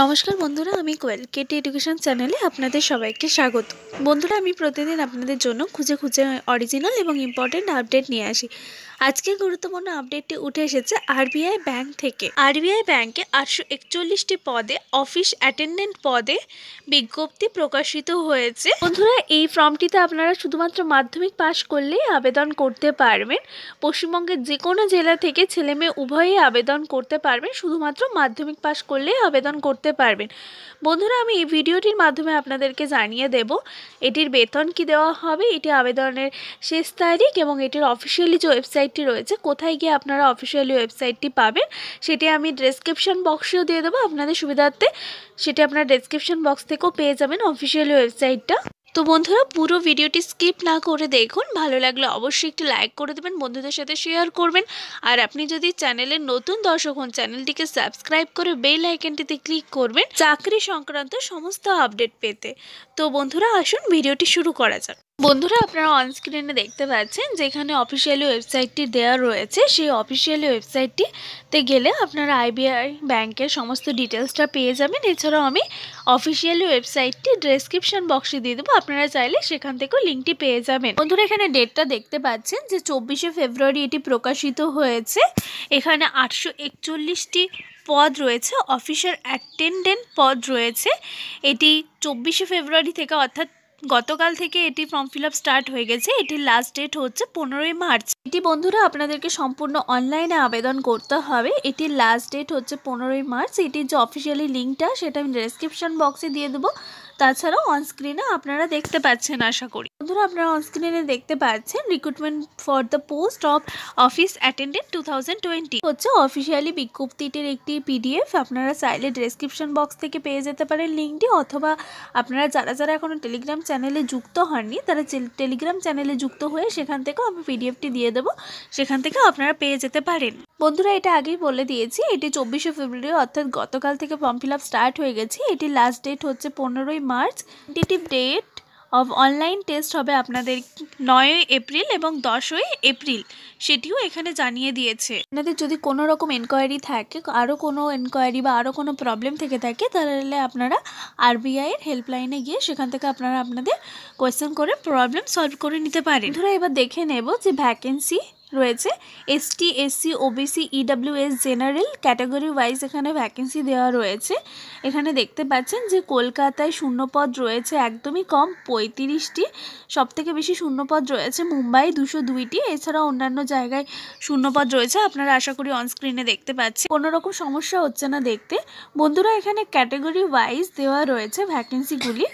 নমস্কার বন্ধুরা আমি কোয়েল কেটি এডুকেশন চ্যানেলে আপনাদের সবাইকে স্বাগত বন্ধুরা আমি প্রতিদিন আপনাদের জন্য খুঁজে খুঁজে অরিজিনাল এবং ইম্পর্টেন্ট আপডেট নিয়ে আসি আজকে গুরুত্বপূর্ণ আপডেটটি উঠে এসেছে আরবিআই ব্যাংক থেকে আরবিআই ব্যাংকে আটশো একচল্লিশটি পদে অফিস অ্যাটেন্ডেন্ট পদে বিজ্ঞপ্তি প্রকাশিত হয়েছে বন্ধুরা এই ফর্মটিতে আপনারা শুধুমাত্র মাধ্যমিক পাশ করলেই আবেদন করতে পারবেন পশ্চিমবঙ্গের যে কোনো জেলা থেকে ছেলেমেয়ে উভয়ই আবেদন করতে পারবেন শুধুমাত্র মাধ্যমিক পাশ করলেই আবেদন করতে পারবেন বন্ধুরা আমি এই ভিডিওটির মাধ্যমে আপনাদেরকে জানিয়ে দেব এটির বেতন কি দেওয়া হবে এটি আবেদনের শেষ তারিখ এবং এটির অফিসিয়ালি যে ওয়েবসাইট ওয়েবসাইটটি রয়েছে কোথায় গিয়ে আপনারা অফিসিয়ালি ওয়েবসাইটটি পাবেন সেটি আমি ডেসক্রিপশন বক্সেও দিয়ে দেবো আপনাদের সুবিধার্থে সেটি আপনারা ডেসক্রিপশন বক্স থেকেও পেয়ে যাবেন অফিসিয়ালি ওয়েবসাইটটা তো বন্ধুরা পুরো ভিডিওটি স্কিপ না করে দেখুন ভালো লাগলে অবশ্যই একটি লাইক করে দেবেন বন্ধুদের সাথে শেয়ার করবেন আর আপনি যদি চ্যানেলের নতুন দর্শক হন চ্যানেলটিকে সাবস্ক্রাইব করে বেল আইকনটিতে ক্লিক করবেন চাকরি সংক্রান্ত সমস্ত আপডেট পেতে তো বন্ধুরা আসুন ভিডিওটি শুরু করা যাক বন্ধুরা আপনারা অনস্ক্রিনে দেখতে পাচ্ছেন যেখানে অফিসিয়াল ওয়েবসাইটটি দেওয়া রয়েছে সেই অফিসিয়াল ওয়েবসাইটটিতে গেলে আপনারা আইবিআই ব্যাংকের সমস্ত ডিটেলসটা পেয়ে যাবেন এছাড়াও আমি অফিসিয়াল ওয়েবসাইটটি ডেসক্রিপশান বক্সে দিয়ে দেবো আপনারা চাইলে সেখান থেকেও লিঙ্কটি পেয়ে যাবেন বন্ধুরা এখানে ডেটটা দেখতে পাচ্ছেন যে চব্বিশে ফেব্রুয়ারি এটি প্রকাশিত হয়েছে এখানে আটশো একচল্লিশটি পদ রয়েছে অফিসের অ্যাটেন্ডেন্ট পদ রয়েছে এটি চব্বিশে ফেব্রুয়ারি থেকে অর্থাৎ গতকাল থেকে এটি ফর্ম ফিল স্টার্ট হয়ে গেছে এটির লাস্ট ডেট হচ্ছে পনেরোই মার্চ এটি বন্ধুরা আপনাদেরকে সম্পূর্ণ অনলাইনে আবেদন করতে হবে এটির লাস্ট ডেট হচ্ছে পনেরোই মার্চ এটির যে অফিসিয়ালি লিঙ্কটা সেটা আমি ডেসক্রিপশন বক্সে দিয়ে দেবো তাছাড়াও অনস্ক্রিনে আপনারা দেখতে পাচ্ছেন আশা করি বন্ধুরা আপনারা অনস্ক্রিনে দেখতে পাচ্ছেন recruitment for the post of office attendant two হচ্ছে অফিসিয়ালি বিজ্ঞপ্তিটির একটি পিডিএফ আপনারা চাইলে ডেসক্রিপশন বক্স থেকে পেয়ে যেতে পারেন লিঙ্কটি অথবা আপনারা যারা যারা এখনও টেলিগ্রাম চ্যানেলে যুক্ত হননি তারা টেলিগ্রাম চ্যানেলে যুক্ত হয়ে সেখান থেকেও আমি পিডিএফটি দিয়ে দেবো সেখান থেকে আপনারা পেয়ে যেতে পারেন বন্ধুরা এটা আগেই বলে দিয়েছি এটি চব্বিশে ফেব্রুয়ারি অর্থাৎ গতকাল থেকে ফর্ম ফিল আপ স্টার্ট হয়ে গেছে এটি লাস্ট ডেট হচ্ছে পনেরোই মার্চ টেটিভ ডেট অব অনলাইন টেস্ট হবে আপনাদের নয়ই এপ্রিল এবং দশই এপ্রিল সেটিও এখানে জানিয়ে দিয়েছে আপনাদের যদি কোনো রকম এনকোয়ারি থাকে আরও কোনো এনকোয়ারি বা আরও কোনো প্রবলেম থেকে থাকে তাহলে আপনারা আরবিআইয়ের হেল্পলাইনে গিয়ে সেখান থেকে আপনারা আপনাদের কোয়েশ্চেন করে প্রবলেম সলভ করে নিতে পারেন ধরো এবার দেখে নেব যে ভ্যাকেন্সি রয়েছে ST SC OBC EWS general category wise এখানে ভ্যাকেন্সি দেওয়া রয়েছে এখানে দেখতে পাচ্ছেন যে কলকাতায় শূন্যপদ রয়েছে একদমই কম পঁয়ত্রিশটি থেকে বেশি শূন্যপদ রয়েছে মুম্বাই দুশো দুইটি এছাড়া অন্যান্য জায়গায় শূন্যপদ রয়েছে আপনারা আশা করি অনস্ক্রিনে দেখতে পাচ্ছেন কোনো রকম সমস্যা হচ্ছে না দেখতে বন্ধুরা এখানে ক্যাটাগরি ওয়াইজ দেওয়া রয়েছে ভ্যাকেন্সিগুলি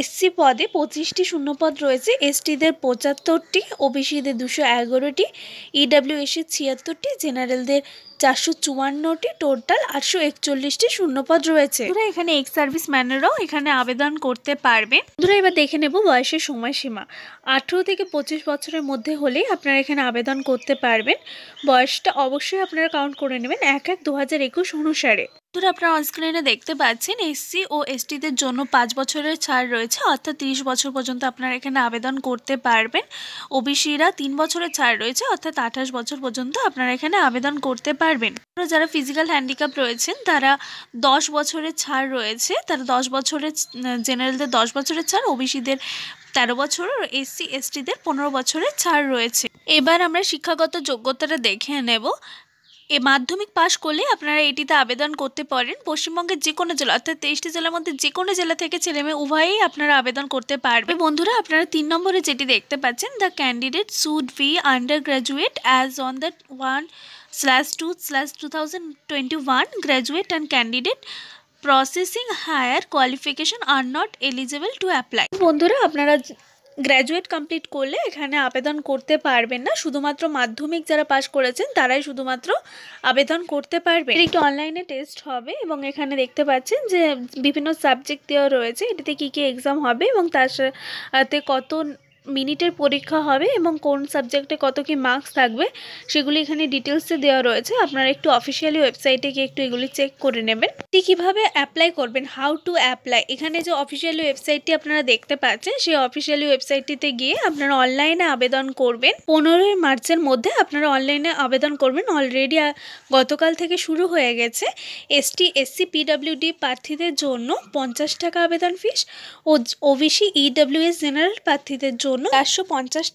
এসসি পদে পঁচিশটি শূন্যপদ রয়েছে এসটিদের পঁচাত্তরটি ওবিসিদের দুশো এগারোটি e এসি ছিয়াত্তরটি জেনারেলদের চারশো চুয়ান্নটি টোটাল আটশো একচল্লিশটি শূন্যপদ রয়েছে বন্ধুরা এখানে এক্স সার্ভিস ম্যানেরও এখানে আবেদন করতে পারবে বন্ধুরা এবার দেখে নেব বয়সের সময়সীমা আঠেরো থেকে পঁচিশ বছরের মধ্যে হলেই আপনারা এখানে আবেদন করতে পারবেন বয়সটা অবশ্যই আপনারা কাউন্ট করে নেবেন এক এক দু অনুসারে বন্ধুরা আপনারা অনস্ক্রিনে দেখতে পাচ্ছেন এসসি ও এসটিদের জন্য পাঁচ বছরের ছাড় রয়েছে অর্থাৎ তিরিশ বছর পর্যন্ত আপনারা এখানে আবেদন করতে পারবেন ওবিসিরা তিন বছরের ছাড় রয়েছে অর্থাৎ আঠাশ বছর পর্যন্ত আপনারা এখানে আবেদন করতে পারবেন যারা ফিজিক্যাল হ্যান্ডিক্যাপ রয়েছেন তারা দশ বছরের ছাড় রয়েছে তারা দশ বছরের জেনারেলদের দশ বছরের ছাড় ওবিসিদের তেরো বছর ও এসসি এসটিদের পনেরো বছরের ছাড় রয়েছে এবার আমরা শিক্ষাগত যোগ্যতাটা দেখে নেব এ মাধ্যমিক পাশ করলে আপনারা এটিতে আবেদন করতে পারেন পশ্চিমবঙ্গের যে কোনো জেলা অর্থাৎ তেইশটি জেলার মধ্যে যে কোনো জেলা থেকে ছেলেমেয়ে উভয়েই আপনারা আবেদন করতে পারবে বন্ধুরা আপনারা তিন নম্বরে যেটি দেখতে পাচ্ছেন the candidate should be under graduate as on the one slash two slash two thousand twenty one graduate and candidate processing higher qualification are not eligible to apply বন্ধুরা আপনারা গ্র্যাজুয়েট কমপ্লিট করলে এখানে আবেদন করতে পারবেন না শুধুমাত্র মাধ্যমিক যারা পাশ করেছেন তারাই শুধুমাত্র আবেদন করতে পারবেন একটি অনলাইনে টেস্ট হবে এবং এখানে দেখতে পাচ্ছেন যে বিভিন্ন সাবজেক্ট দেওয়া রয়েছে এটিতে কী কী এক্সাম হবে এবং তার সাথে কত মিনিটের পরীক্ষা হবে এবং কোন সাবজেক্টে কত কি মার্কস থাকবে সেগুলি এখানে ডিটেলসে দেওয়া রয়েছে আপনারা একটু অফিসিয়ালি ওয়েবসাইটে গিয়ে একটু এগুলি চেক করে নেবেন ঠিক কীভাবে অ্যাপ্লাই করবেন হাউ টু অ্যাপ্লাই এখানে যে অফিসিয়ালি ওয়েবসাইটটি আপনারা দেখতে পাচ্ছেন সেই অফিসিয়ালি ওয়েবসাইটটিতে গিয়ে আপনারা অনলাইনে আবেদন করবেন পনেরোই মার্চের মধ্যে আপনারা অনলাইনে আবেদন করবেন অলরেডি গতকাল থেকে শুরু হয়ে গেছে এসটি এসসি পিডাব্লিউডি প্রার্থীদের জন্য পঞ্চাশ টাকা আবেদন ফিস ও ওবিসি ইডাব্লিউএস জেনারেল প্রার্থীদের জন্য জন্য চারশো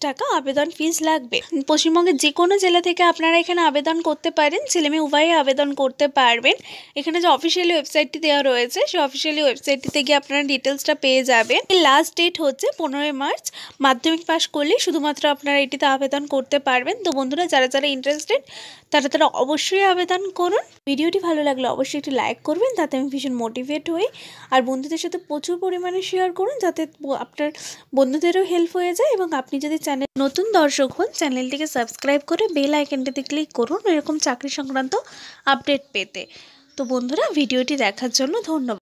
টাকা আবেদন ফিজ লাগবে পশ্চিমবঙ্গের যে কোনো জেলা থেকে আপনারা এখানে আবেদন করতে পারেন ছেলেমেয়ে উভয়ে আবেদন করতে পারবেন এখানে যে অফিসিয়ালি ওয়েবসাইটটি দেওয়া রয়েছে সেই অফিসিয়ালি ওয়েবসাইটটিতে গিয়ে আপনারা ডিটেলসটা পেয়ে যাবেন লাস্ট ডেট হচ্ছে পনেরোই মার্চ মাধ্যমিক পাস করলে শুধুমাত্র আপনারা এটিতে আবেদন করতে পারবেন তো বন্ধুরা যারা যারা ইন্টারেস্টেড তারা তারা অবশ্যই আবেদন করুন ভিডিওটি ভালো লাগলে অবশ্যই একটি লাইক করবেন তাতে আমি ভীষণ মোটিভেট হই আর বন্ধুদের সাথে প্রচুর পরিমাণে শেয়ার করুন যাতে আপনার বন্ধুদেরও হেল্প হয়ে হয়ে যায় এবং আপনি যদি চ্যানেল নতুন দর্শক হন চ্যানেলটিকে সাবস্ক্রাইব করে বেল আইকনটিতে ক্লিক করুন এরকম চাকরি সংক্রান্ত আপডেট পেতে তো বন্ধুরা ভিডিওটি দেখার জন্য ধন্যবাদ